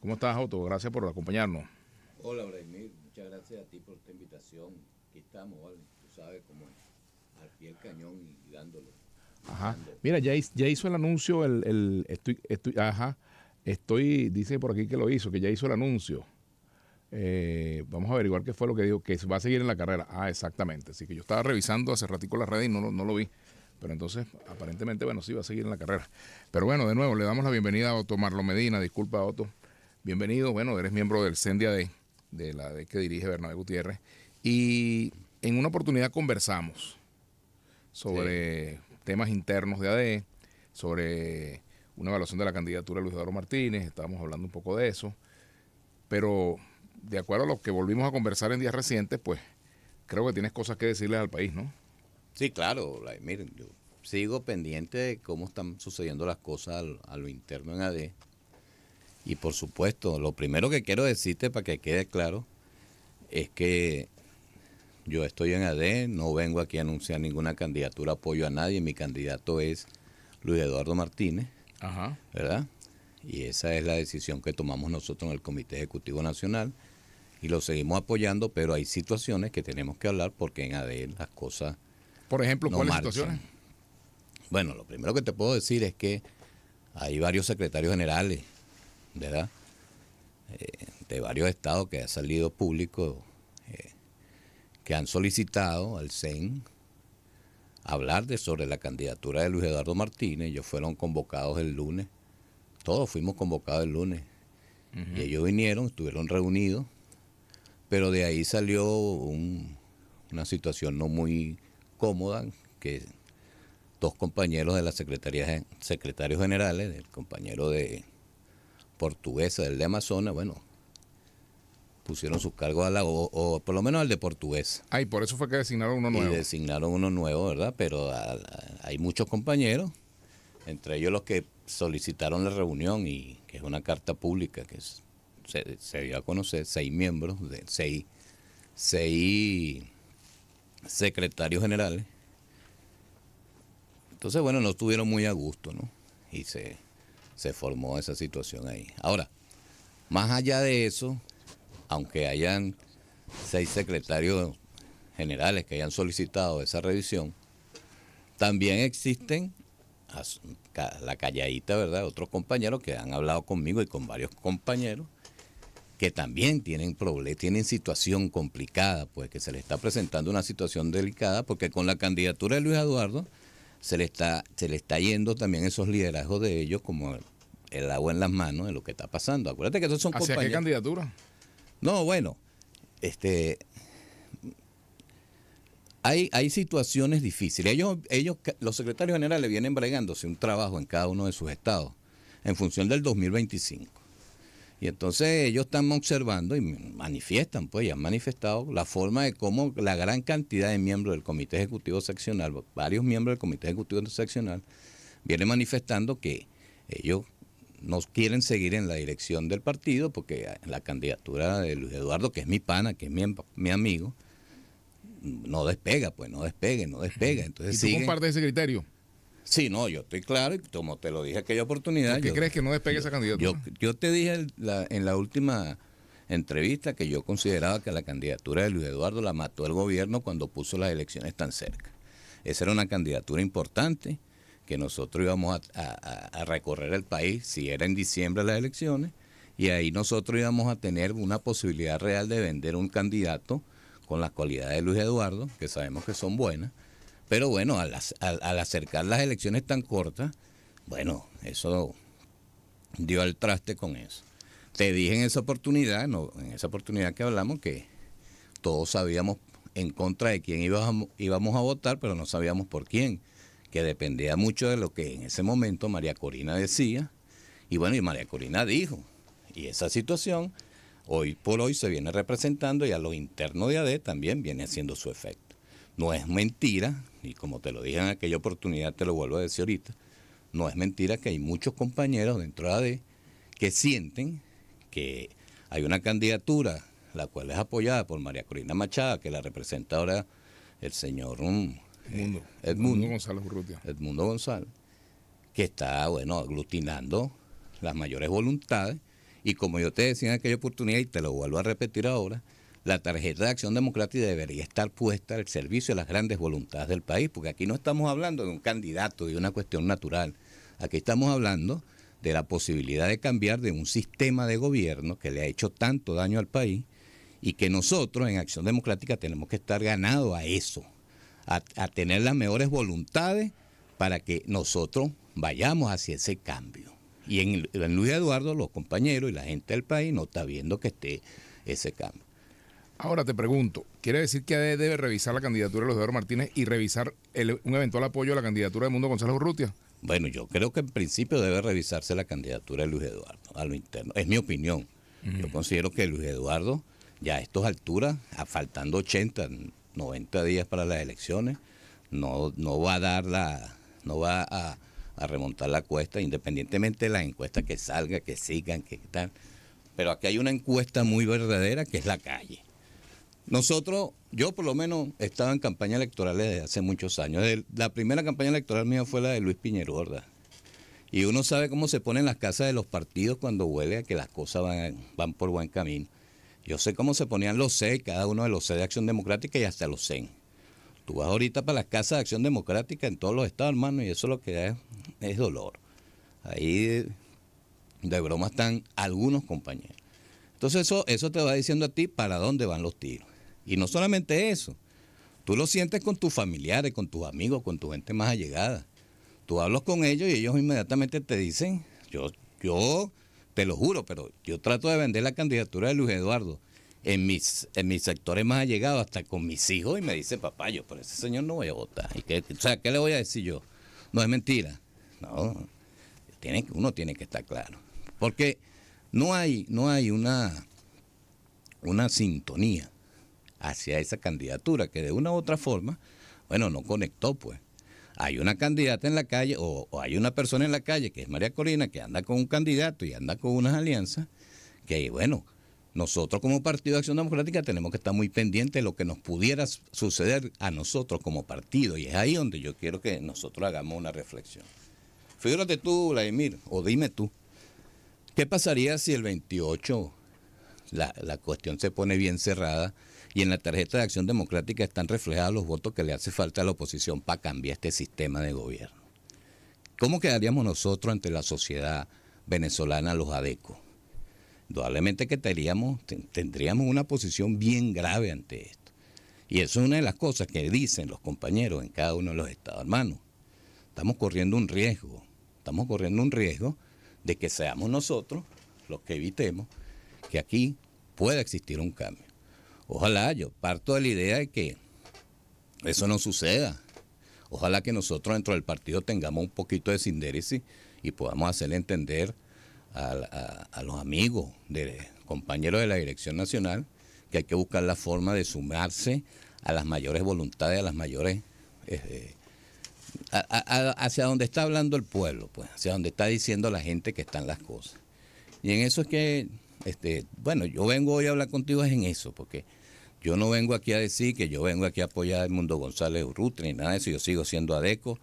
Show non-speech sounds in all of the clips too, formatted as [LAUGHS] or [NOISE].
¿Cómo estás, Otto? Gracias por acompañarnos. Hola, Vladimir. Muchas gracias a ti por esta invitación. Aquí estamos, Tú sabes cómo es. Al pie del cañón y dándolo. Ajá. Mira, ya, hizo el anuncio, el, estoy, estoy, ajá, estoy, dice por aquí que lo hizo, que ya hizo el anuncio. Eh, vamos a averiguar qué fue lo que dijo, que va a seguir en la carrera. Ah, exactamente. Así que yo estaba revisando hace ratito la red y no, no lo vi. Pero entonces, aparentemente, bueno, sí va a seguir en la carrera. Pero bueno, de nuevo, le damos la bienvenida a Otto Marlo Medina. Disculpa, Otto, Bienvenido, bueno, eres miembro del CENDIAD, de la de que dirige Bernabé Gutiérrez, y en una oportunidad conversamos sobre temas internos de ADE, sobre una evaluación de la candidatura de Luis Eduardo Martínez, estábamos hablando un poco de eso, pero de acuerdo a lo que volvimos a conversar en días recientes, pues creo que tienes cosas que decirles al país, ¿no? Sí, claro, miren, yo sigo pendiente de cómo están sucediendo las cosas a lo, interno en ADE. Y por supuesto, lo primero que quiero decirte para que quede claro es que yo estoy en AD, no vengo aquí a anunciar ninguna candidatura, apoyo a nadie, mi candidato es Luis Eduardo Martínez, ¿verdad? Y esa es la decisión que tomamos nosotros en el Comité Ejecutivo Nacional y lo seguimos apoyando, pero hay situaciones que tenemos que hablar porque en ADE las cosas. Por ejemplo, ¿cuáles situaciones? Bueno, lo primero que te puedo decir es que hay varios secretarios generales ¿verdad? Eh, de varios estados que ha salido público, eh, que han solicitado al CEN hablar de sobre la candidatura de Luis Eduardo Martínez. Ellos fueron convocados el lunes, todos fuimos convocados el lunes. Y ellos vinieron, estuvieron reunidos, pero de ahí salió una situación no muy cómoda, que dos compañeros de la Secretaría, secretarios generales, del compañero de portuguesa del de Amazonas, bueno, pusieron sus cargos a la o, por lo menos al de portuguesa. Ah, y por eso fue que designaron uno nuevo. Y designaron uno nuevo, ¿verdad? Pero hay muchos compañeros, entre ellos los que solicitaron la reunión y que es una carta pública que es, se, dio a conocer, seis miembros, seis, seis secretarios generales. Entonces, bueno, no estuvieron muy a gusto, ¿no? Y se se formó esa situación ahí. Ahora, más allá de eso, aunque hayan seis secretarios generales que hayan solicitado esa revisión, también existen la calladita, ¿verdad? Otros compañeros que han hablado conmigo y con varios compañeros que también tienen problemas, tienen situación complicada, pues que se les está presentando una situación delicada, porque con la candidatura de Luis Eduardo se le está, se le está yendo también esos liderazgos de ellos como el, agua en las manos de lo que está pasando. Acuérdate que esos son ¿Hacia qué candidatura? No, bueno, este hay, hay situaciones difíciles. Ellos, ellos, los secretarios generales vienen bregándose un trabajo en cada uno de sus estados en función del 2025. Y entonces ellos están observando y manifiestan, pues, y han manifestado la forma de cómo la gran cantidad de miembros del Comité Ejecutivo Seccional, varios miembros del Comité Ejecutivo Seccional, vienen manifestando que ellos no quieren seguir en la dirección del partido porque la candidatura de Luis Eduardo, que es mi pana, que es mi, amigo, no despega, pues, no despegue, no despega. Entonces ¿Y tú parte de ese criterio? Sí, no, yo estoy claro, como te lo dije aquella oportunidad. ¿Qué crees que no despegue esa candidatura? Yo, te dije en la, última entrevista que yo consideraba que la candidatura de Luis Eduardo la mató el gobierno cuando puso las elecciones tan cerca. Esa era una candidatura importante que nosotros íbamos a recorrer el país si era en diciembre las elecciones y ahí nosotros íbamos a tener una posibilidad real de vender un candidato con las cualidades de Luis Eduardo, que sabemos que son buenas pero bueno, al, acercar las elecciones tan cortas, bueno, eso dio al traste con eso. Te dije en esa oportunidad, en esa oportunidad que hablamos, que todos sabíamos en contra de quién íbamos, a votar, pero no sabíamos por quién, que dependía mucho de lo que en ese momento María Corina decía. Y bueno, y María Corina dijo, y esa situación hoy por hoy se viene representando y a lo interno de ADE también viene haciendo su efecto. No es mentira, y como te lo dije en aquella oportunidad, te lo vuelvo a decir ahorita, no es mentira que hay muchos compañeros dentro de AD e que sienten que hay una candidatura, la cual es apoyada por María Corina Machada, que la representa ahora el señor mm, eh, Edmundo, González Urrutia. Edmundo González, que está, bueno, aglutinando las mayores voluntades. Y como yo te decía en aquella oportunidad, y te lo vuelvo a repetir ahora, la tarjeta de acción democrática debería estar puesta al servicio de las grandes voluntades del país, porque aquí no estamos hablando de un candidato, de una cuestión natural. Aquí estamos hablando de la posibilidad de cambiar de un sistema de gobierno que le ha hecho tanto daño al país y que nosotros en Acción Democrática tenemos que estar ganados a eso, a, tener las mejores voluntades para que nosotros vayamos hacia ese cambio. Y en, en Luis Eduardo, los compañeros y la gente del país no está viendo que esté ese cambio. Ahora te pregunto, ¿quiere decir que debe revisar la candidatura de Eduardo Martínez y revisar un eventual apoyo a la candidatura de Mundo González Urrutia? Bueno, yo creo que en principio debe revisarse la candidatura de Luis Eduardo a lo interno. Es mi opinión. Yo considero que Luis Eduardo, ya a estas alturas, faltando 80, 90 días para las elecciones, no, no va a dar la, no va a, a remontar la cuesta, independientemente de las encuestas que salgan, que sigan, que tal. Pero aquí hay una encuesta muy verdadera que es la calle nosotros, yo por lo menos estaba en campaña electoral desde hace muchos años. la primera campaña electoral mía fue la de Luis Piñero Y uno sabe cómo se ponen las casas de los partidos cuando huele a que las cosas van, van por buen camino. Yo sé cómo se ponían los C, cada uno de los C de Acción Democrática y hasta los CEN. Tú vas ahorita para las casas de Acción Democrática en todos los estados, hermano, y eso lo que es, es dolor. Ahí de, de broma están algunos compañeros. Entonces eso, eso te va diciendo a ti para dónde van los tiros. Y no solamente eso, tú lo sientes con tus familiares, con tus amigos, con tu gente más allegada. Tú hablas con ellos y ellos inmediatamente te dicen, yo, yo te lo juro, pero yo trato de vender la candidatura de Luis Eduardo en mis, en mis sectores más allegados, hasta con mis hijos, y me dice papá, yo por ese señor no voy a votar. ¿Y qué, o sea, ¿qué le voy a decir yo? No es mentira. No, tiene, uno tiene que estar claro. Porque no hay, no hay una, una sintonía hacia esa candidatura, que de una u otra forma, bueno, no conectó, pues. Hay una candidata en la calle o, hay una persona en la calle, que es María Corina, que anda con un candidato y anda con unas alianzas, que bueno, nosotros como Partido de Acción Democrática tenemos que estar muy pendientes de lo que nos pudiera suceder a nosotros como partido. Y es ahí donde yo quiero que nosotros hagamos una reflexión. Fíjate tú, Vladimir, o dime tú, ¿qué pasaría si el 28 la, la cuestión se pone bien cerrada y en la tarjeta de acción democrática están reflejados los votos que le hace falta a la oposición para cambiar este sistema de gobierno. ¿Cómo quedaríamos nosotros ante la sociedad venezolana, los ADECO? Indudablemente que tendríamos una posición bien grave ante esto. Y eso es una de las cosas que dicen los compañeros en cada uno de los estados hermanos. Estamos corriendo un riesgo, estamos corriendo un riesgo de que seamos nosotros los que evitemos que aquí pueda existir un cambio. Ojalá, yo parto de la idea de que eso no suceda. Ojalá que nosotros dentro del partido tengamos un poquito de sindéresis y podamos hacerle entender a, los amigos, de, compañeros de la Dirección Nacional, que hay que buscar la forma de sumarse a las mayores voluntades, a las mayores... Este, hacia donde está hablando el pueblo, pues, hacia donde está diciendo la gente que están las cosas. Y en eso es que, este, bueno, yo vengo hoy a hablar contigo es en eso, porque yo no vengo aquí a decir que yo vengo aquí a apoyar a mundo González Urrutia ni nada de eso, yo sigo siendo ADECO,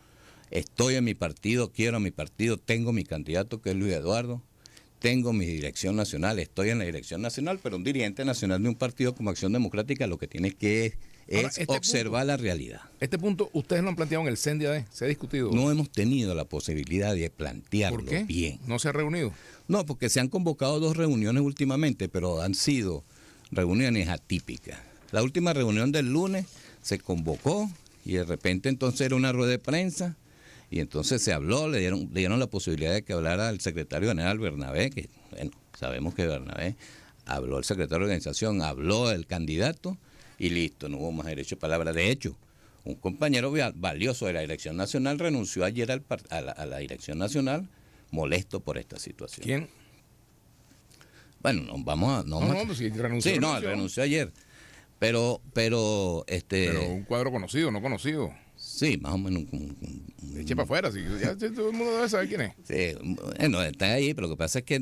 estoy en mi partido, quiero a mi partido, tengo mi candidato que es Luis Eduardo, tengo mi dirección nacional, estoy en la dirección nacional, pero un dirigente nacional de un partido como Acción Democrática lo que tiene que es, este observar la realidad. Este punto ustedes lo han planteado en el CENDIAD, se ha discutido. No hemos tenido la posibilidad de plantearlo ¿Por qué? bien. ¿No se ha reunido? No, porque se han convocado dos reuniones últimamente, pero han sido reuniones atípicas. La última reunión del lunes se convocó y de repente entonces era una rueda de prensa y entonces se habló, le dieron, dieron la posibilidad de que hablara el secretario general Bernabé, que bueno, sabemos que Bernabé habló el secretario de organización, habló el candidato y listo, no hubo más derecho de palabra. De hecho, un compañero valioso de la Dirección Nacional renunció ayer a, la, a la Dirección Nacional molesto por esta situación. ¿Quién? Bueno, vamos a. No, no, pues, si renunció. Sí, no, renunció ayer. Pero, pero, este. Pero un cuadro conocido, no conocido. Sí, más o menos. Un, Eche para afuera, sí, ya, todo el mundo debe saber quién es. Sí, está ahí, pero lo que pasa es que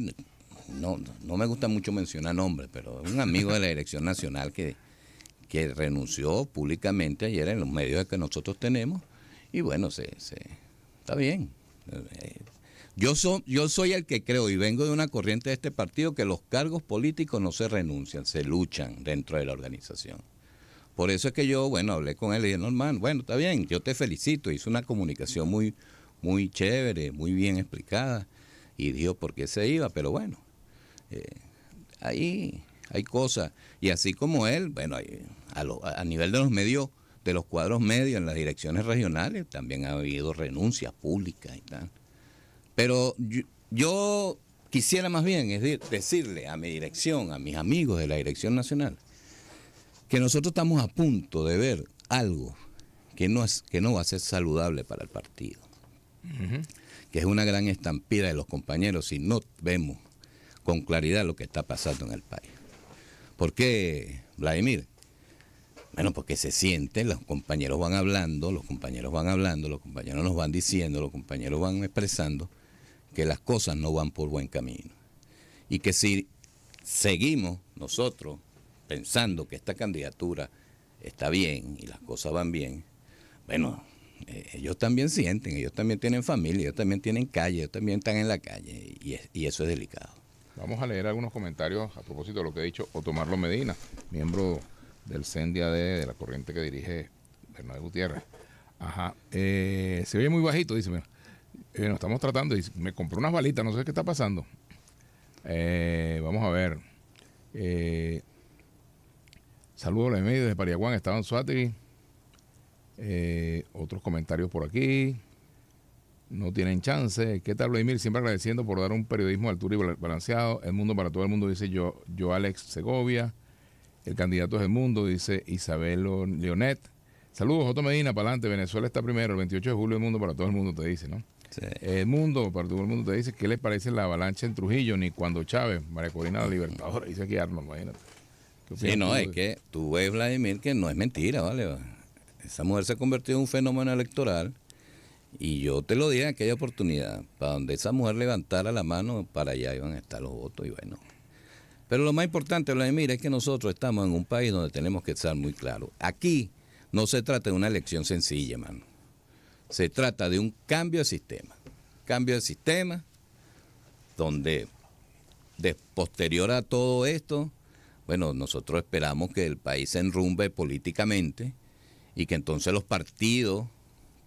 no, no me gusta mucho mencionar nombres, pero un amigo de la Dirección Nacional que, renunció públicamente ayer en los medios que nosotros tenemos, y bueno, se, se está bien. Eh, yo, yo soy el que creo y vengo de una corriente de este partido que los cargos políticos no se renuncian, se luchan dentro de la organización. Por eso es que yo, bueno, hablé con él y dije, Norman, bueno, está bien, yo te felicito. Hizo una comunicación muy, muy chévere, muy bien explicada. Y dijo por qué se iba, pero bueno, eh, ahí hay cosas. Y así como él, bueno, a, a nivel de los medios, de los cuadros medios en las direcciones regionales, también ha habido renuncias públicas y tal. Pero yo, quisiera más bien decirle a mi dirección, a mis amigos de la Dirección Nacional, que nosotros estamos a punto de ver algo que no, es, que no va a ser saludable para el partido, que es una gran estampida de los compañeros si no vemos con claridad lo que está pasando en el país. ¿Por qué, Vladimir? Bueno, porque se siente, los compañeros van hablando, los compañeros van hablando, los compañeros nos van diciendo, los compañeros van expresando que las cosas no van por buen camino. Y que si seguimos nosotros pensando que esta candidatura está bien y las cosas van bien, bueno, eh, ellos también sienten, ellos también tienen familia, ellos también tienen calle, ellos también están en la calle y, eso es delicado. Vamos a leer algunos comentarios a propósito de lo que ha dicho Otomarlo Medina, miembro del CENDIAD de la corriente que dirige Bernardo Gutiérrez. Ajá. Eh, se oye muy bajito, dice, eh, nos estamos tratando y me compró unas balitas, no sé qué está pasando. Eh, vamos a ver. Eh, saludos a los medios de Pariaguán, Estaban Eh, otros comentarios por aquí. No tienen chance. ¿Qué tal, Vladimir? Siempre agradeciendo por dar un periodismo de altura y balanceado. El mundo para todo el mundo, dice yo, yo Alex Segovia. El candidato es el mundo, dice Isabel Leonet. Saludos, Joto Medina, para adelante. Venezuela está primero, el 28 de julio, el mundo para todo el mundo, te dice, ¿no? El mundo, para todo el mundo, te dice qué le parece la avalancha en Trujillo, ni cuando Chávez, María Corina la Libertadora, dice que Arma imagínate. Sí, no, es que tú ves, Vladimir, que no es mentira, ¿vale? Esa mujer se ha convertido en un fenómeno electoral. Y yo te lo dije en aquella oportunidad, para donde esa mujer levantara la mano, para allá iban a estar los votos y bueno. Pero lo más importante, Vladimir, es que nosotros estamos en un país donde tenemos que estar muy claros. Aquí no se trata de una elección sencilla, hermano. Se trata de un cambio de sistema. Cambio de sistema donde posterior a todo esto, bueno, nosotros esperamos que el país se enrumbe políticamente y que entonces los partidos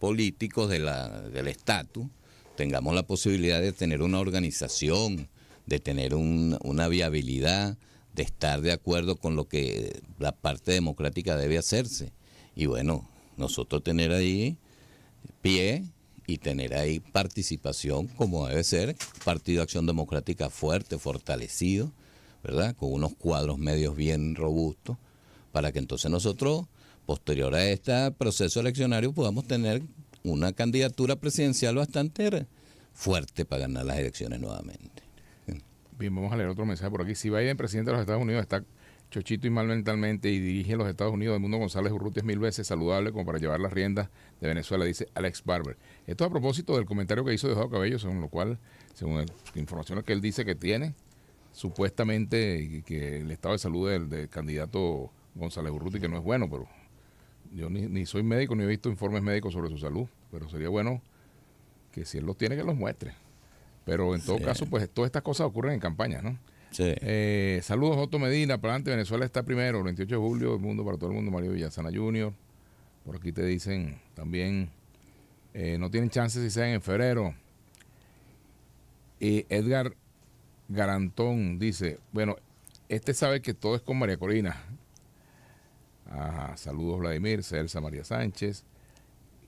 políticos de del estatus tengamos la posibilidad de tener una organización, de tener una viabilidad, de estar de acuerdo con lo que la parte democrática debe hacerse. Y bueno, nosotros tener ahí pie y tener ahí participación como debe ser, Partido de Acción Democrática fuerte, fortalecido, ¿verdad? Con unos cuadros medios bien robustos, para que entonces nosotros, posterior a este proceso eleccionario, podamos tener una candidatura presidencial bastante fuerte para ganar las elecciones nuevamente. Bien, vamos a leer otro mensaje por aquí. Si Biden, presidente de los Estados Unidos, está Chochito y mal mentalmente y dirige los Estados Unidos. mundo González Urrutia es mil veces saludable como para llevar las riendas de Venezuela, dice Alex Barber. Esto a propósito del comentario que hizo Dejado Cabello, según lo cual, según la información que él dice que tiene, supuestamente que el estado de salud del, candidato González Urruti que no es bueno, pero yo ni, soy médico ni he visto informes médicos sobre su salud, pero sería bueno que si él los tiene, que los muestre. Pero en todo caso, pues todas estas cosas ocurren en campaña ¿no? Eh, saludos, Otto Medina. Para adelante, Venezuela está primero, 28 de julio, el mundo para todo el mundo, Mario Villazana Jr. Por aquí te dicen también, eh, no tienen chance si sean en febrero. Y eh, Edgar Garantón dice, bueno, este sabe que todo es con María Corina. Ajá, saludos Vladimir, Celsa María Sánchez.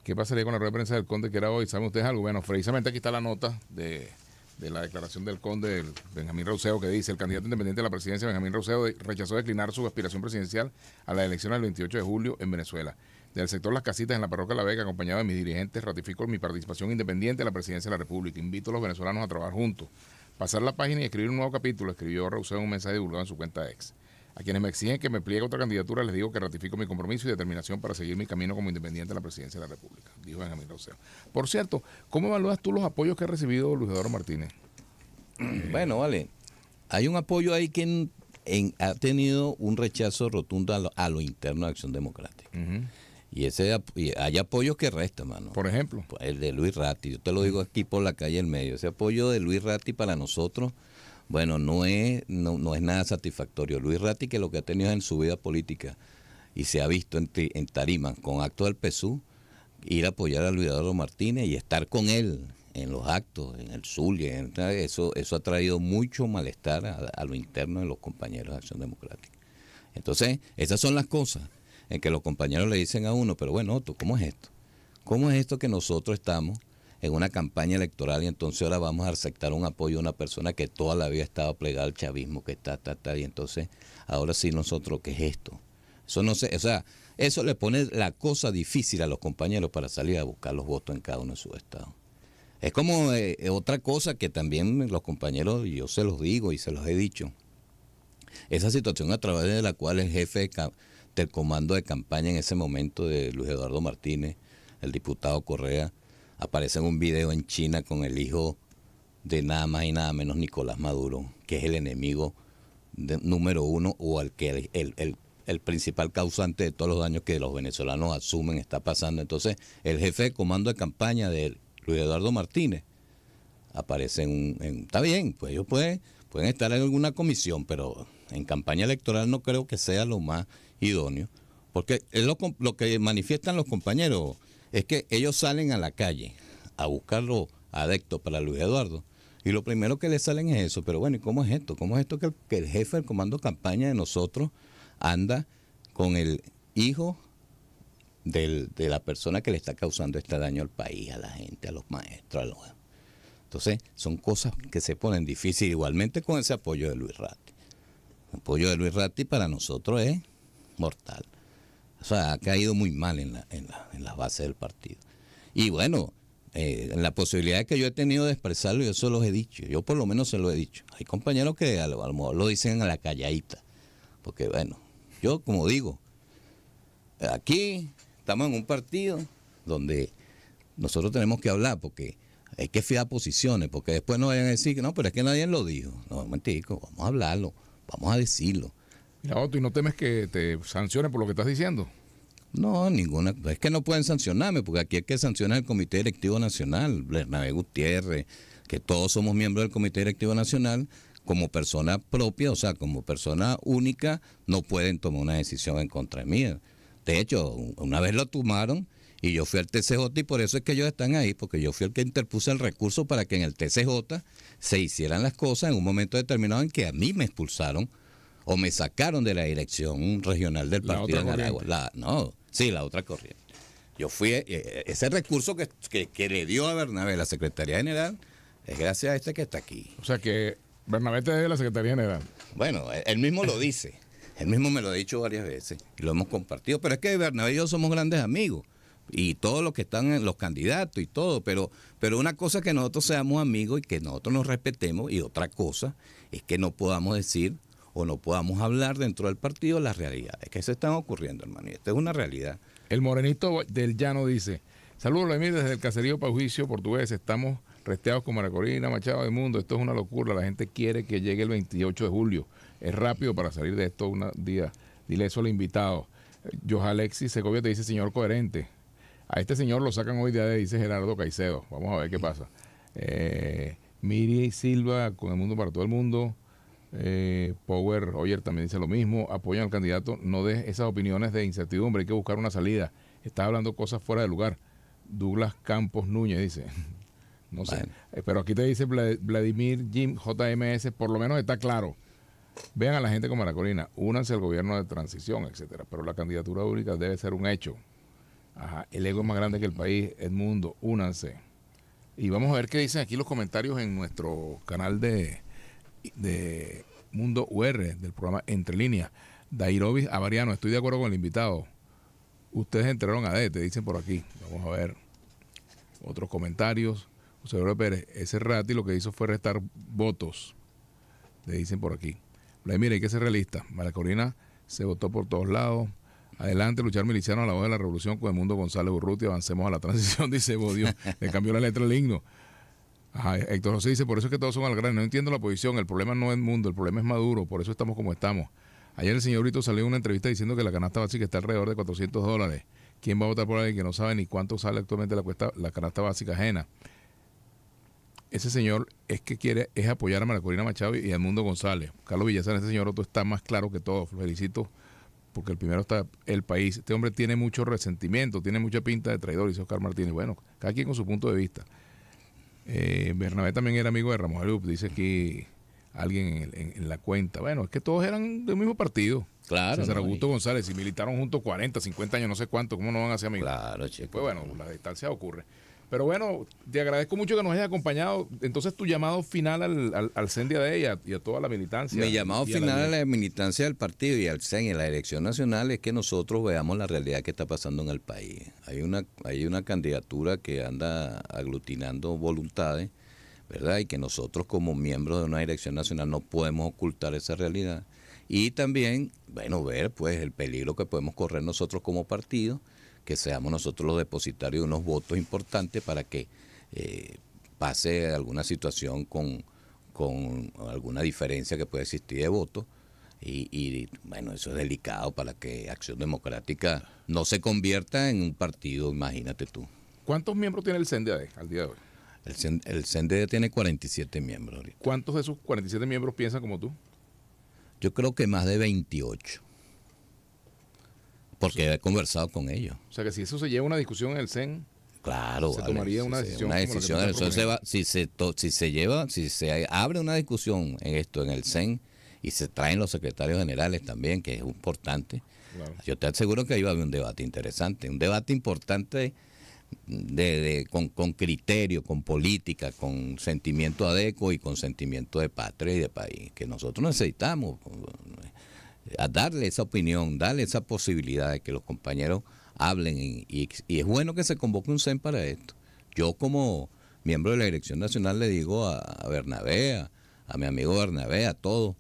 ¿Qué pasaría con la rueda prensa del Conde que era hoy? ¿Saben ustedes algo? Bueno, precisamente aquí está la nota de de la declaración del conde Benjamín Rauseo que dice, el candidato independiente a la presidencia, Benjamín Rauseo, rechazó declinar su aspiración presidencial a las elecciones del 28 de julio en Venezuela. Del sector Las Casitas en la parroquia La Vega, acompañado de mis dirigentes, ratifico mi participación independiente a la presidencia de la República. Invito a los venezolanos a trabajar juntos, pasar la página y escribir un nuevo capítulo, escribió Rauseo en un mensaje divulgado en su cuenta ex. A quienes me exigen que me pliegue otra candidatura, les digo que ratifico mi compromiso y determinación para seguir mi camino como independiente de la presidencia de la República, dijo Benjamín Rosero. Por cierto, ¿cómo evalúas tú los apoyos que ha recibido Luis Eduardo Martínez? [CLEARS THROAT] Bueno, vale. Hay un apoyo ahí que ha tenido un rechazo rotundo a lo, interno de Acción Democrática. Y ese hay apoyos que resta, mano. Por ejemplo. Pues el de Luis Ratti. Yo te lo digo aquí por la calle en medio. Ese apoyo de Luis Ratti para nosotros bueno, no es, no, no es nada satisfactorio. Luis Rati que lo que ha tenido en su vida política y se ha visto en, en Tarima con actos del PSU, ir a apoyar a Luis Eduardo Martínez y estar con él en los actos, en el Zulia, eso, eso ha traído mucho malestar a, lo interno de los compañeros de Acción Democrática. Entonces, esas son las cosas en que los compañeros le dicen a uno, pero bueno, ¿cómo es esto? ¿Cómo es esto que nosotros estamos en una campaña electoral y entonces ahora vamos a aceptar un apoyo a una persona que toda la vida estado plegada al chavismo, que está, está, está, y entonces ahora sí nosotros, ¿qué es esto? Eso no sé, o sea, eso le pone la cosa difícil a los compañeros para salir a buscar los votos en cada uno de sus estados. Es como eh, eh, otra cosa que también los compañeros, yo se los digo y se los he dicho, esa situación a través de la cual el jefe del comando de campaña en ese momento de Luis Eduardo Martínez, el diputado Correa, aparece en un video en China con el hijo de nada más y nada menos Nicolás Maduro, que es el enemigo número uno o al que el, el, principal causante de todos los daños que los venezolanos asumen está pasando. Entonces, el jefe de comando de campaña de Luis Eduardo Martínez aparece en, un, está bien, pues ellos pueden, pueden estar en alguna comisión, pero en campaña electoral no creo que sea lo más idóneo, porque es lo, lo que manifiestan los compañeros es que ellos salen a la calle a buscar los para Luis Eduardo. Y lo primero que le salen es eso. Pero bueno, ¿y cómo es esto? ¿Cómo es esto que el, jefe del comando campaña de nosotros anda con el hijo de la persona que le está causando este daño al país, a la gente, a los maestros, a los... Entonces, son cosas que se ponen difíciles, igualmente con ese apoyo de Luis Ratti. El apoyo de Luis Ratti para nosotros es mortal. O sea, ha caído muy mal en, la, en, las bases del partido. Y bueno, eh, la posibilidad que yo he tenido de expresarlo, yo se los he dicho, yo por lo menos se lo he dicho. Hay compañeros que a lo, mejor lo dicen a la calladita, porque bueno, yo como digo, aquí estamos en un partido donde nosotros tenemos que hablar porque hay que fiar posiciones, porque después no vayan a decir que no, pero es que nadie lo dijo. No, mentico, vamos a hablarlo, vamos a decirlo. Mira, Otto, ¿y no temes que te sancionen por lo que estás diciendo? No, ninguna. Es que no pueden sancionarme, porque aquí hay que sancionar el Comité Directivo Nacional, Bernabé Gutiérrez, que todos somos miembros del Comité Directivo Nacional, como persona propia, o sea, como persona única, no pueden tomar una decisión en contra mí. De hecho, una vez lo tomaron y yo fui al TCJ y por eso es que ellos están ahí, porque yo fui el que interpuse el recurso para que en el TCJ se hicieran las cosas en un momento determinado en que a mí me expulsaron o me sacaron de la dirección regional del partido de La, no, Sí, la otra corriente. Yo fui, eh, eh, ese recurso que, que, le dio a Bernabé la Secretaría General es gracias a este que está aquí. O sea que Bernabé te de la Secretaría General. Bueno, él, mismo lo dice. Él mismo me lo ha dicho varias veces y lo hemos compartido. Pero es que Bernabé y yo somos grandes amigos y todos los que están en los candidatos y todo, pero, pero una cosa es que nosotros seamos amigos y que nosotros nos respetemos y otra cosa es que no podamos decir o no podamos hablar dentro del partido las realidades que se están ocurriendo, hermano. Y esta es una realidad. El morenito del llano dice, saludos desde el caserío Paujuicio portugués, estamos resteados con Maracorina, Machado de Mundo, esto es una locura, la gente quiere que llegue el 28 de julio, es rápido para salir de esto un día, dile eso al invitado. Yo eh, Alexis Segovia te dice señor coherente, a este señor lo sacan hoy día de dice Gerardo Caicedo, vamos a ver qué pasa. Eh, Miri Silva con el mundo para todo el mundo. Eh, Power Oyer también dice lo mismo. Apoyan al candidato. No de esas opiniones de incertidumbre. Hay que buscar una salida. Está hablando cosas fuera de lugar. Douglas Campos Núñez dice. [LAUGHS] No sé. pero aquí te dice Vladimir Jim JMS. Por lo menos está claro. Vean a la gente como la colina. Únanse al gobierno de transición, etcétera. Pero la candidatura única debe ser un hecho. Ajá, el ego es más grande que el país, el mundo, únanse. Y vamos a ver qué dicen aquí los comentarios en nuestro canal de, de Mundo UR, del programa Entre Líneas. Dairovis Avariano, estoy de acuerdo con el invitado. Ustedes entraron a D, te dicen por aquí. Vamos a ver otros comentarios. José lópez Pérez, ese Rati lo que hizo fue restar votos. te dicen por aquí. mire hay que ser realista. María Corina se votó por todos lados. Adelante, luchar miliciano a la voz de la revolución con el mundo González Urruti. Avancemos a la transición, [LAUGHS] dice Bodio. Le cambió la letra al himno. Héctor José dice, por eso es que todos son al gran. No entiendo la posición, el problema no es el mundo, el problema es Maduro, por eso estamos como estamos. Ayer el señor salió en una entrevista diciendo que la canasta básica está alrededor de 400 dólares. ¿Quién va a votar por alguien que no sabe ni cuánto sale actualmente la, cuesta, la canasta básica ajena? Ese señor es que quiere es apoyar a Maracorina Machado y a Mundo González. Carlos Villazán, ese señor está más claro que todo. felicito porque el primero está el país. Este hombre tiene mucho resentimiento, tiene mucha pinta de traidor, dice Oscar Martínez. Bueno, cada quien con su punto de vista. Eh, Bernabé también era amigo de Ramón Alup, dice aquí alguien en, la cuenta. Bueno, es que todos eran del mismo partido. Claro. César Augusto González, y militaron juntos 40, 50 años, no sé cuánto, ¿cómo no van a ser amigos? Claro, chico. Pues, pues bueno, la distancia ocurre. Pero bueno, te agradezco mucho que nos hayas acompañado. Entonces, tu llamado final al, al, al de ella y a, toda la militancia. Mi llamado final a la, militancia del partido y al CEN y a la elección nacional es que nosotros veamos la realidad que está pasando en el país. Hay una, hay una candidatura que anda aglutinando voluntades, ¿verdad? Y que nosotros, como miembros de una dirección nacional, no podemos ocultar esa realidad. Y también, bueno, ver pues el peligro que podemos correr nosotros como partido que seamos nosotros los depositarios de unos votos importantes para que eh, pase alguna situación con, alguna diferencia que puede existir de voto Y, bueno, eso es delicado para que Acción Democrática no se convierta en un partido, imagínate tú. ¿Cuántos miembros tiene el CNDD e al día de hoy? El, CEN, e tiene 47 miembros. ¿Cuántos de esos 47 miembros piensan como tú? Yo creo que más de 28. Porque he conversado con ellos. O sea que si eso se lleva a una discusión en el CEN. Claro, se tomaría una, decisión Se va, si, se si se lleva, si se abre una discusión en esto, en el CEN, y se traen los secretarios generales también, que es importante. Yo te aseguro que ahí va a haber un debate interesante, un debate importante de, con, con, criterio, con política, con sentimiento adecuado y con sentimiento de patria y de país, que nosotros necesitamos a darle esa opinión, darle esa posibilidad de que los compañeros hablen y, es bueno que se convoque un CEN para esto. Yo como miembro de la Dirección Nacional le digo a, Bernabé, a, mi amigo Bernabé, a todos,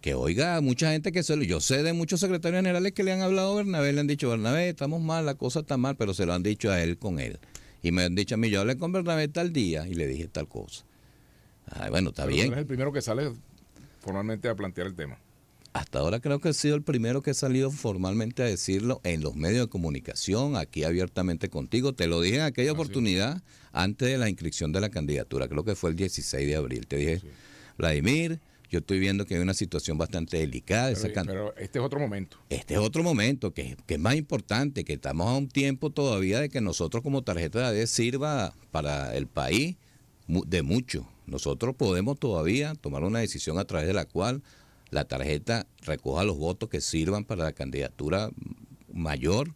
que oiga, mucha gente que se lo... Yo sé de muchos secretarios generales que le han hablado a Bernabé, le han dicho, Bernabé, estamos mal, la cosa está mal, pero se lo han dicho a él con él. Y me han dicho a mí, yo hablé con Bernabé tal día y le dije tal cosa. bueno, está bien. el primero que sale formalmente a plantear el tema hasta ahora creo que he sido el primero que he salido formalmente a decirlo en los medios de comunicación, aquí abiertamente contigo. Te lo dije en aquella oportunidad antes de la inscripción de la candidatura, creo que fue el 16 de abril. Te dije, Vladimir, yo estoy viendo que hay una situación bastante delicada. Pero, este es otro momento. Este es otro momento que, es más importante, que estamos a un tiempo todavía de que nosotros como tarjeta de ADE sirva para el país de mucho. Nosotros podemos todavía tomar una decisión a través de la cual la tarjeta recoja los votos que sirvan para la candidatura mayor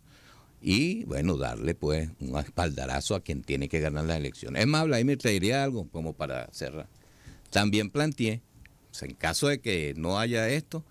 y bueno, darle pues un espaldarazo a quien tiene que ganar las elecciones. Es más, Vladimir, me diría algo como para cerrar. También planteé, pues, en caso de que no haya esto,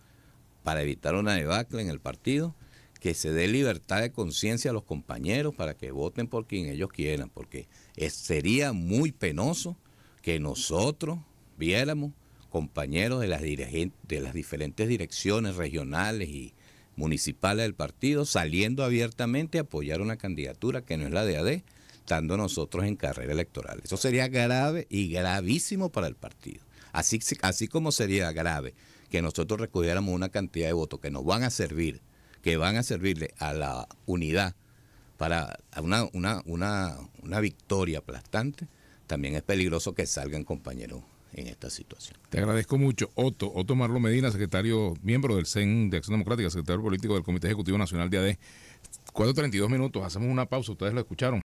para evitar una debacle en el partido, que se dé libertad de conciencia a los compañeros para que voten por quien ellos quieran, porque sería muy penoso que nosotros viéramos compañeros de las, de las diferentes direcciones regionales y municipales del partido saliendo abiertamente a apoyar una candidatura que no es la de AD, estando nosotros en carrera electoral. Eso sería grave y gravísimo para el partido. Así, así como sería grave que nosotros recogiéramos una cantidad de votos que nos van a servir, que van a servirle a la unidad para una, una, una, una victoria aplastante, también es peligroso que salgan compañeros en esta situación. Te agradezco mucho, Otto. Otto Marlo Medina, secretario, miembro del CEN de Acción Democrática, secretario político del Comité Ejecutivo Nacional de AD. 4.32 minutos, hacemos una pausa, ustedes lo escucharon.